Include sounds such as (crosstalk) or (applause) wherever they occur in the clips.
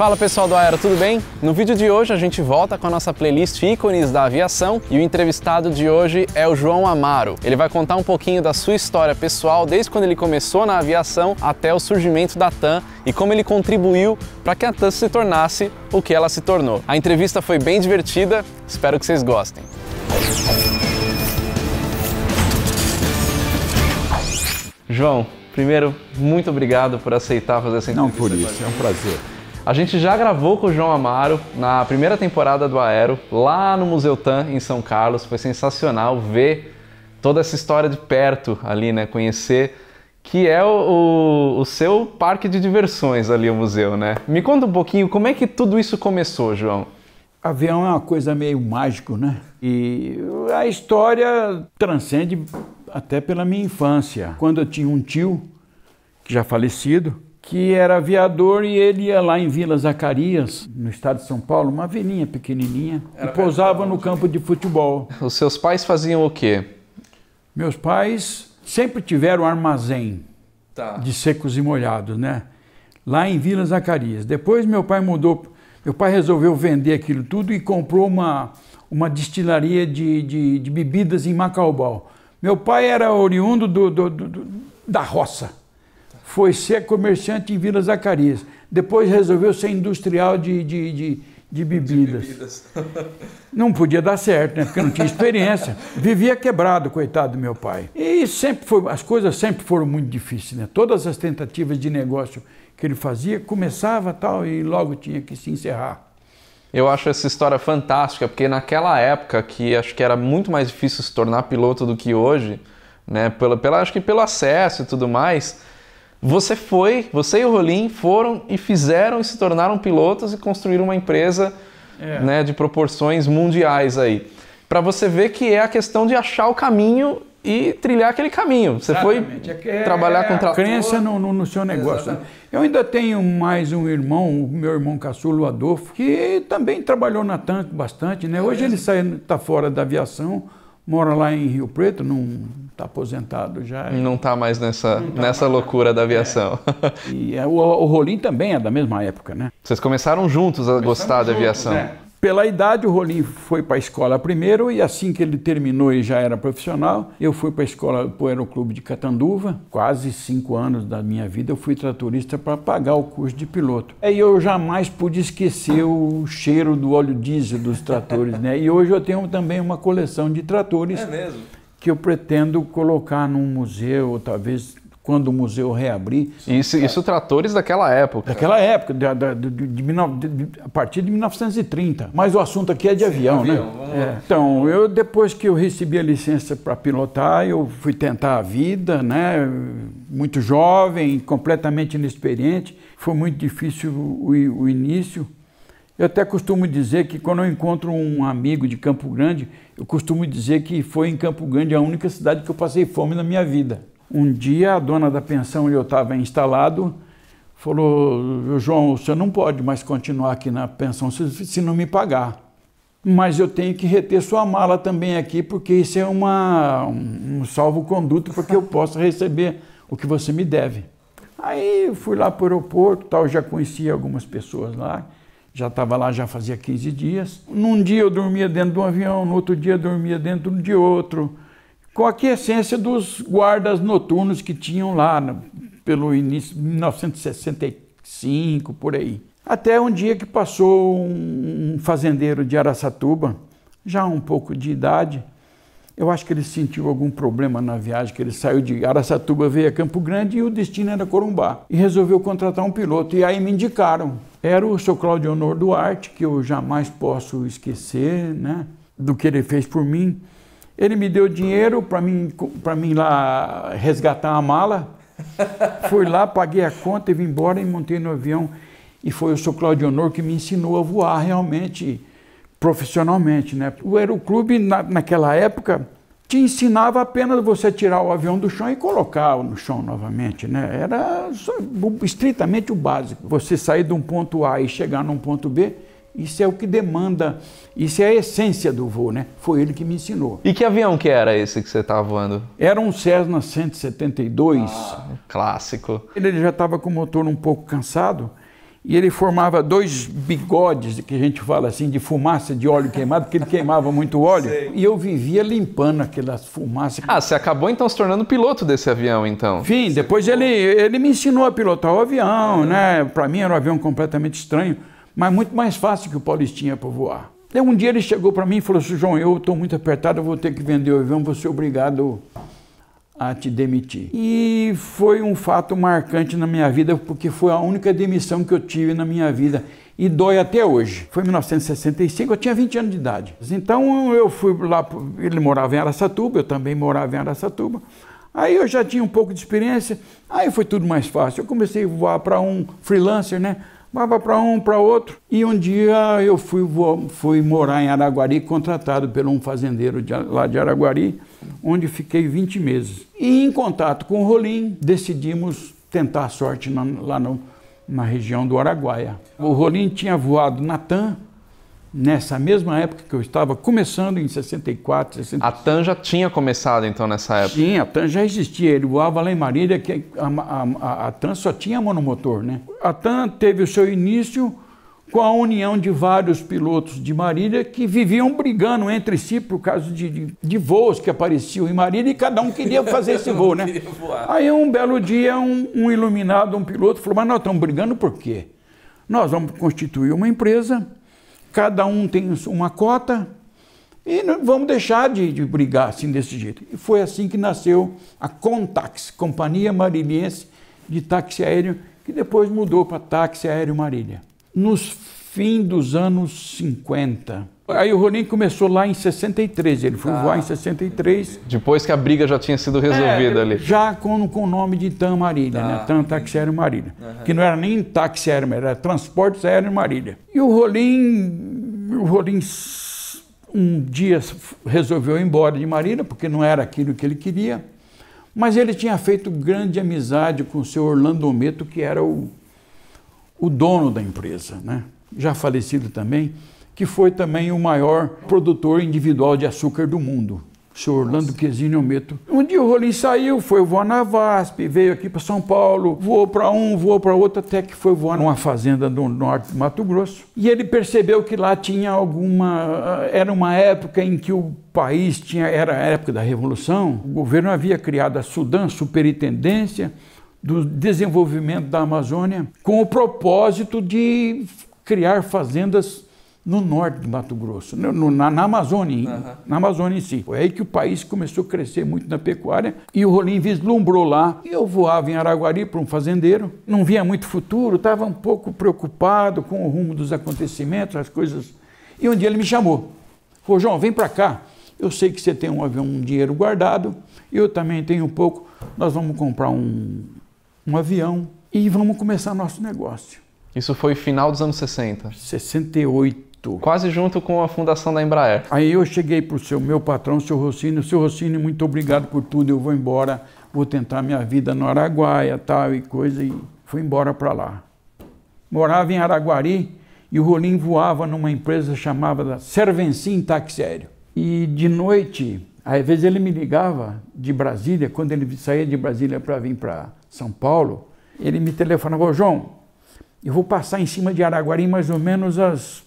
Fala pessoal do Aero, tudo bem? No vídeo de hoje a gente volta com a nossa playlist ícones da aviação e o entrevistado de hoje é o João Amaro. Ele vai contar um pouquinho da sua história pessoal desde quando ele começou na aviação até o surgimento da TAM e como ele contribuiu para que a TAM se tornasse o que ela se tornou. A entrevista foi bem divertida, espero que vocês gostem. João, primeiro, muito obrigado por aceitar fazer essa entrevista. Não por isso, é um prazer. A gente já gravou com o João Amaro na primeira temporada do Aero, lá no Museu TAM, em São Carlos. Foi sensacional ver toda essa história de perto ali, né? Conhecer que é o, o, o, seu parque de diversões ali, o museu, né? Me conta um pouquinho como é que tudo isso começou, João. Avião é uma coisa meio mágico, né? E a história transcende até pela minha infância. Quando eu tinha um tio, que já falecido, que era aviador e ele ia lá em Vila Zacarias, no estado de São Paulo, uma vilinha pequenininha, era e pousava no campo de futebol. Os seus pais faziam o quê? Meus pais sempre tiveram armazém tá. de secos e molhados, né? Lá em Vila Zacarias. Depois meu pai mudou, meu pai resolveu vender aquilo tudo e comprou uma, uma destilaria de, de, de bebidas em Macaubal. Meu pai era oriundo do, do, do, da roça foi ser comerciante em Vila Zacarias. Depois resolveu ser industrial de, de, de, de bebidas. bebidas. (laughs) não podia dar certo, né? Porque não tinha experiência. (laughs) Vivia quebrado, coitado do meu pai. E sempre foi, as coisas sempre foram muito difíceis, né? Todas as tentativas de negócio que ele fazia começava tal e logo tinha que se encerrar. Eu acho essa história fantástica, porque naquela época que acho que era muito mais difícil se tornar piloto do que hoje, né? Pela, pela, acho que pelo acesso e tudo mais, você foi, você e o Rolim foram e fizeram e se tornaram pilotos e construíram uma empresa é. né, de proporções mundiais aí. Para você ver que é a questão de achar o caminho e trilhar aquele caminho. Você Exatamente. foi é, é trabalhar é com trator. Crença no, no, no seu negócio. Né? Eu ainda tenho mais um irmão, o meu irmão caçulo Adolfo, que também trabalhou na TANC bastante. Né? Hoje é ele está fora da aviação, mora lá em Rio Preto, não está aposentado já. Não está mais nessa, tá nessa mais. loucura da é. aviação. É. E o, o Rolim também é da mesma época, né? Vocês começaram juntos a Começamos gostar juntos, da aviação. Né? Pela idade, o Rolim foi para a escola primeiro e assim que ele terminou e já era profissional, eu fui para a escola, para o Aeroclube de Catanduva. Quase cinco anos da minha vida eu fui tratorista para pagar o curso de piloto. E eu jamais pude esquecer o cheiro do óleo diesel dos tratores, né? E hoje eu tenho também uma coleção de tratores. É mesmo? Que eu pretendo colocar num museu, talvez quando o museu reabrir. Isso, isso tratores daquela época. Daquela época, de, de, de, a partir de 1930. Mas o assunto aqui é de Sim, avião, né? avião, né? É. Então, eu depois que eu recebi a licença para pilotar, eu fui tentar a vida, né? Muito jovem, completamente inexperiente. Foi muito difícil o, o início. Eu até costumo dizer que quando eu encontro um amigo de Campo Grande, eu costumo dizer que foi em Campo Grande a única cidade que eu passei fome na minha vida. Um dia a dona da pensão onde eu estava instalado falou: João, o senhor não pode mais continuar aqui na pensão se, se não me pagar. Mas eu tenho que reter sua mala também aqui, porque isso é uma, um salvo-conduto para que eu possa receber o que você me deve. Aí eu fui lá para o aeroporto, tal, já conhecia algumas pessoas lá, já estava lá já fazia 15 dias. Num dia eu dormia dentro de um avião, no outro dia eu dormia dentro de outro com a quiescência dos guardas noturnos que tinham lá no, pelo início de 1965, por aí. Até um dia que passou um fazendeiro de Araçatuba, já um pouco de idade, eu acho que ele sentiu algum problema na viagem, que ele saiu de Araçatuba, veio a Campo Grande e o destino era Corumbá. E resolveu contratar um piloto, e aí me indicaram. Era o seu Claudio Honor Duarte, que eu jamais posso esquecer, né, do que ele fez por mim. Ele me deu dinheiro para mim, para mim lá resgatar a mala. (laughs) Fui lá, paguei a conta e vim embora e montei no avião. E foi o seu Claudio Honor que me ensinou a voar realmente, profissionalmente. Né? O aeroclube, na, naquela época, te ensinava apenas você tirar o avião do chão e colocar o no chão novamente, né? Era só, estritamente o básico. Você sair de um ponto A e chegar num ponto B, isso é o que demanda, isso é a essência do voo, né? Foi ele que me ensinou. E que avião que era esse que você estava voando? Era um Cessna 172. Ah, clássico. Ele já estava com o motor um pouco cansado e ele formava dois bigodes, que a gente fala assim, de fumaça de óleo queimado, porque ele queimava muito óleo. Sei. E eu vivia limpando aquelas fumaças. Ah, você acabou então se tornando piloto desse avião, então? Sim, depois ele, ele me ensinou a pilotar o avião, ah, né? Para mim era um avião completamente estranho mas muito mais fácil que o Paulistinha para voar. Daí um dia ele chegou para mim e falou assim, João, eu estou muito apertado, eu vou ter que vender o avião, vou ser obrigado a te demitir. E foi um fato marcante na minha vida, porque foi a única demissão que eu tive na minha vida e dói até hoje. Foi em 1965, eu tinha 20 anos de idade. Então eu fui lá, ele morava em Aracatuba, eu também morava em Aracatuba. Aí eu já tinha um pouco de experiência, aí foi tudo mais fácil. Eu comecei a voar para um freelancer, né? Mava para um, para outro. E um dia eu fui, fui morar em Araguari, contratado por um fazendeiro de, lá de Araguari, onde fiquei 20 meses. E em contato com o Rolim, decidimos tentar a sorte na, lá no, na região do Araguaia. O Rolim tinha voado TAM, nessa mesma época que eu estava começando, em 64, 65. A TAM já tinha começado, então, nessa época? Sim, a TAM já existia. Ele voava lá em Marília, que a, a, a TAM só tinha monomotor, né? A TAM teve o seu início com a união de vários pilotos de Marília que viviam brigando entre si por causa de, de, de voos que apareciam em Marília e cada um queria fazer esse (laughs) voo, né? Aí um belo dia um, um iluminado, um piloto, falou, mas nós estamos brigando por quê? Nós vamos constituir uma empresa cada um tem uma cota e vamos deixar de, de, brigar assim desse jeito. E foi assim que nasceu a Contax, Companhia Mariliense de Táxi Aéreo, que depois mudou para Táxi Aéreo Marília. Nos fim dos anos 50, Aí o Rolim começou lá em 63, ele foi ah, voar em 63. Ah. Depois que a briga já tinha sido resolvida é, ali. Já com, com o nome de TAM Marília, né? ah, né? TAM Aéreo Marília. Uhum. Que não era nem Taxi aéreo, era Transportes Aéreo Marília. E o Rolim, o Rolim um dia resolveu ir embora de Marília, porque não era aquilo que ele queria. Mas ele tinha feito grande amizade com o seu Orlando Ometo, que era o, o dono da empresa, né? já falecido também que foi também o maior produtor individual de açúcar do mundo. O senhor Orlando Quesini Ometo. Um dia o Rolim saiu, foi voar na VASP, veio aqui para São Paulo, voou para um, voou para outro, até que foi voar numa fazenda no norte de Mato Grosso. E ele percebeu que lá tinha alguma. Ah, era uma época em que o país tinha. Era a época da Revolução, o governo havia criado a Sudã, Superintendência do Desenvolvimento da Amazônia, com o propósito de criar fazendas no norte de Mato Grosso, no, na, na, Amazônia, uhum. na Amazônia em si. Foi aí que o país começou a crescer muito na pecuária e o Rolim vislumbrou lá. Eu voava em Araguari para um fazendeiro, não via muito futuro, estava um pouco preocupado com o rumo dos acontecimentos, as coisas. E um dia ele me chamou. Falou, João, vem para cá. Eu sei que você tem um, um dinheiro guardado, eu também tenho um pouco. Nós vamos comprar um, um avião e vamos começar nosso negócio. Isso foi final dos anos 60? 68. Quase junto com a fundação da Embraer. Aí eu cheguei para o seu meu patrão, o seu Rossini, o seu Rossini, muito obrigado por tudo, eu vou embora, vou tentar minha vida no Araguaia, tal e coisa, e fui embora para lá. Morava em Araguari e o Rolim voava numa empresa chamada Servencim Taxério. E de noite, às vezes ele me ligava de Brasília, quando ele saía de Brasília para vir para São Paulo, ele me telefonava, João, eu vou passar em cima de Araguari mais ou menos às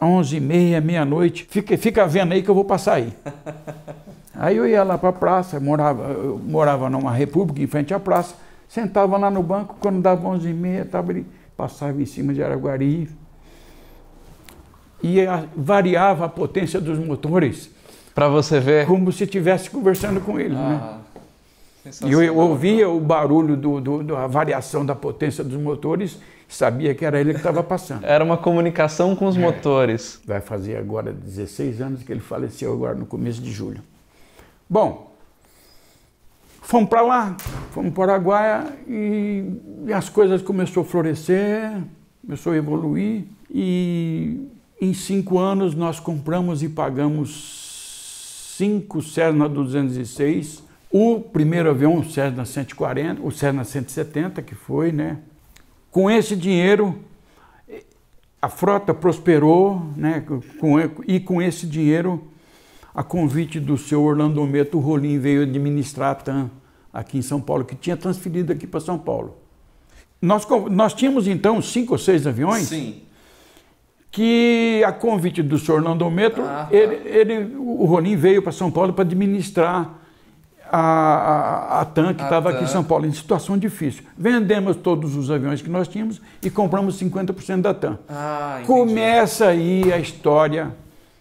11 e meia, meia-noite, fica, fica vendo aí que eu vou passar aí. (laughs) Aí eu ia lá para a praça, morava, eu morava numa república em frente à praça, sentava lá no banco, quando dava 11 e meia, tava ali, passava em cima de Araguari. E a, variava a potência dos motores. Para você ver. Como se estivesse conversando com eles, né? ah. né? E eu, eu ouvia o barulho do, do, da variação da potência dos motores, sabia que era ele que estava passando. era uma comunicação com os é. motores. Vai fazer agora 16 anos que ele faleceu, agora no começo de julho. Bom, fomos para lá, fomos para Araguaia e, e as coisas começaram a florescer, começou a evoluir e em cinco anos nós compramos e pagamos cinco Cessna 206 o primeiro avião, o Cessna 140, o Cessna 170, que foi, né? Com esse dinheiro, a frota prosperou, né? Com, e com esse dinheiro, a convite do seu Orlando Meto, o Rolim veio administrar a TAM aqui em São Paulo, que tinha transferido aqui para São Paulo. Nós, nós tínhamos então cinco ou seis aviões. Sim que a convite do senhor Orlando Metro, ah, ele, ele, o Rolim veio para São Paulo para administrar a, a, a TAM, que estava aqui em São Paulo, em situação difícil. Vendemos todos os aviões que nós tínhamos e compramos 50% da TAM. Ah, Começa aí a história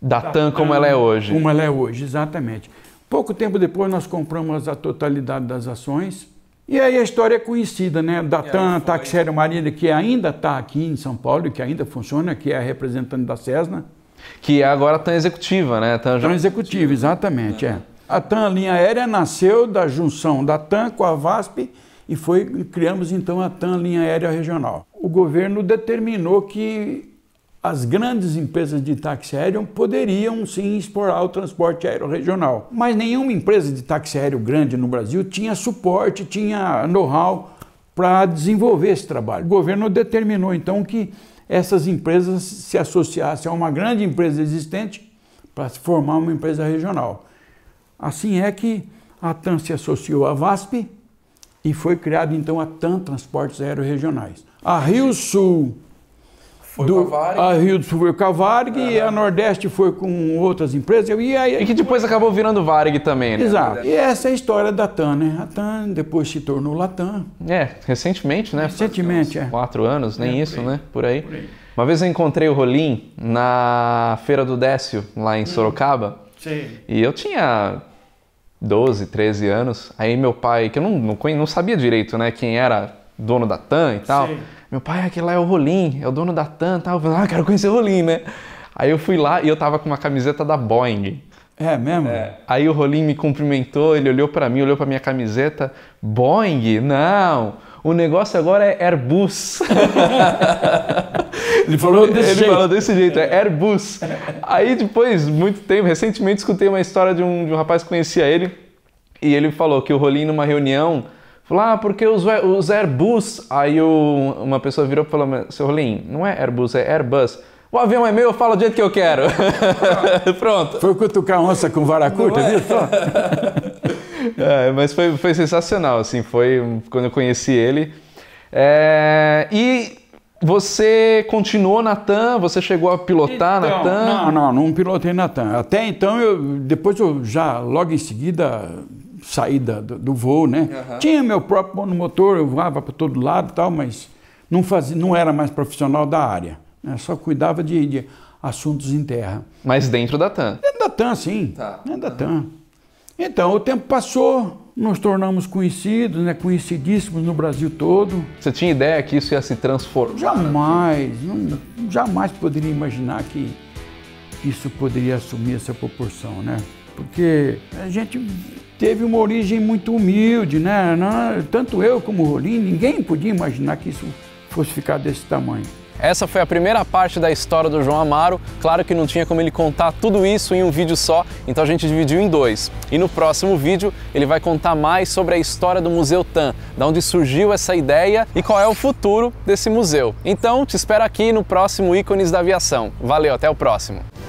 da, da TAM, TAM como ela é hoje. Como ela é hoje, exatamente. Pouco tempo depois nós compramos a totalidade das ações. E aí a história é conhecida, né? Da TAM, Táxi Marina, que ainda está aqui em São Paulo, que ainda funciona, que é a representante da Cessna. Que é agora está executiva, né? Está já... executiva, exatamente, é. é. A TAM, a linha aérea, nasceu da junção da TAM com a VASP e foi criamos então a TAM, linha aérea regional. O governo determinou que as grandes empresas de táxi aéreo poderiam sim explorar o transporte aéreo regional. Mas nenhuma empresa de táxi aéreo grande no Brasil tinha suporte, tinha know-how para desenvolver esse trabalho. O governo determinou então que essas empresas se associassem a uma grande empresa existente para se formar uma empresa regional. Assim é que a TAM se associou à VASP e foi criada então a TAM Transportes Regionais, A Rio Sul foi do, Cavarg. A Rio Sul foi com a Varg e a Nordeste foi com outras empresas. E, e que depois acabou virando Varg também, né? Exato. É e essa é a história da TAM, né? A TAM depois se tornou Latam. É, recentemente, né? Recentemente, é. Quatro anos, nem é, isso, né? Por aí. por aí. Uma vez eu encontrei o Rolim na Feira do Décio, lá em hum. Sorocaba. Sim. E eu tinha 12, 13 anos. Aí meu pai, que eu não, não, não sabia direito, né, quem era dono da TAM e tal. Sim. Meu pai, aquele lá é o Rolim, é o dono da TAM e tal. Eu falei, ah, quero conhecer o Rolim, né? Aí eu fui lá e eu tava com uma camiseta da Boeing. É mesmo? É. Aí o Rolim me cumprimentou, ele olhou para mim, olhou para minha camiseta. Boeing? Não! O negócio agora é Airbus. (laughs) Ele falou desse ele jeito. falou desse jeito, é Airbus. Aí depois, muito tempo, recentemente escutei uma história de um, de um rapaz que conhecia ele e ele falou que o Rolim numa reunião falou, ah, porque os, os Airbus... Aí o, uma pessoa virou e falou, seu Rolim, não é Airbus, é Airbus. O avião é meu, eu falo do jeito que eu quero. (laughs) Pronto. Foi cutucar onça com vara curta, é? viu? (laughs) é, mas foi, foi sensacional, assim, foi quando eu conheci ele. É, e você continuou na TAM? Você chegou a pilotar então, na TAM? Não, não, não pilotei na TAM. Até então, eu, depois eu já, logo em seguida, saí da, do, do, voo, né? Uhum. Tinha meu próprio monomotor, eu voava para todo lado e tal, mas não, fazia, não era mais profissional da área. Né? Só cuidava de, de, assuntos em terra. Mas dentro da TAM? Dentro da TAM, sim. Tá. Dentro da TAM. Então, o tempo passou, nos tornamos conhecidos, né, conhecidíssimos no Brasil todo. Você tinha ideia que isso ia se transformar? Jamais, não, jamais poderia imaginar que isso poderia assumir essa proporção, né? Porque a gente teve uma origem muito humilde, né? Tanto eu como o Rolim, ninguém podia imaginar que isso fosse ficar desse tamanho. Essa foi a primeira parte da história do João Amaro. Claro que não tinha como ele contar tudo isso em um vídeo só, então a gente dividiu em dois. E no próximo vídeo ele vai contar mais sobre a história do Museu TAM, da onde surgiu essa ideia e qual é o futuro desse museu. Então te espero aqui no próximo Ícones da Aviação. Valeu, até o próximo!